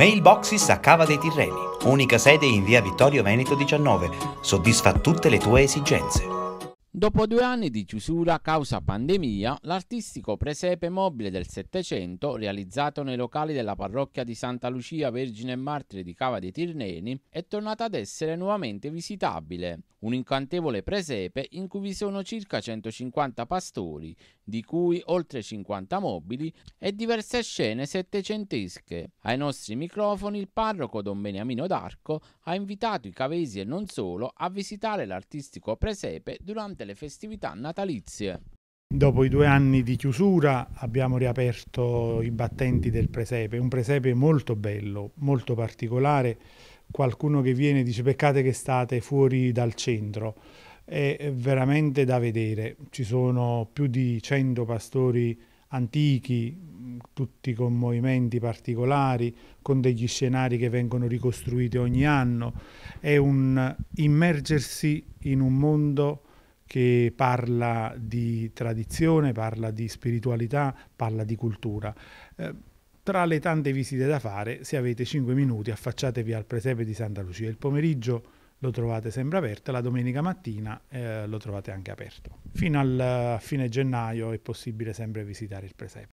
Mailboxes a Cava dei Tirreni, unica sede in via Vittorio Veneto 19, soddisfa tutte le tue esigenze. Dopo due anni di chiusura causa pandemia, l'artistico presepe mobile del Settecento, realizzato nei locali della parrocchia di Santa Lucia Vergine e Martire di Cava dei Tirneni, è tornato ad essere nuovamente visitabile. Un incantevole presepe in cui vi sono circa 150 pastori, di cui oltre 50 mobili e diverse scene settecentesche. Ai nostri microfoni il parroco Don Beniamino d'Arco ha invitato i cavesi e non solo a visitare l'artistico presepe durante durante le festività natalizie. Dopo i due anni di chiusura abbiamo riaperto i battenti del presepe, un presepe molto bello, molto particolare. Qualcuno che viene dice peccato che state fuori dal centro, è veramente da vedere. Ci sono più di 100 pastori antichi, tutti con movimenti particolari, con degli scenari che vengono ricostruiti ogni anno. È un immergersi in un mondo che parla di tradizione, parla di spiritualità, parla di cultura. Eh, tra le tante visite da fare, se avete 5 minuti, affacciatevi al presepe di Santa Lucia. Il pomeriggio lo trovate sempre aperto, la domenica mattina eh, lo trovate anche aperto. Fino al eh, fine gennaio è possibile sempre visitare il presepe.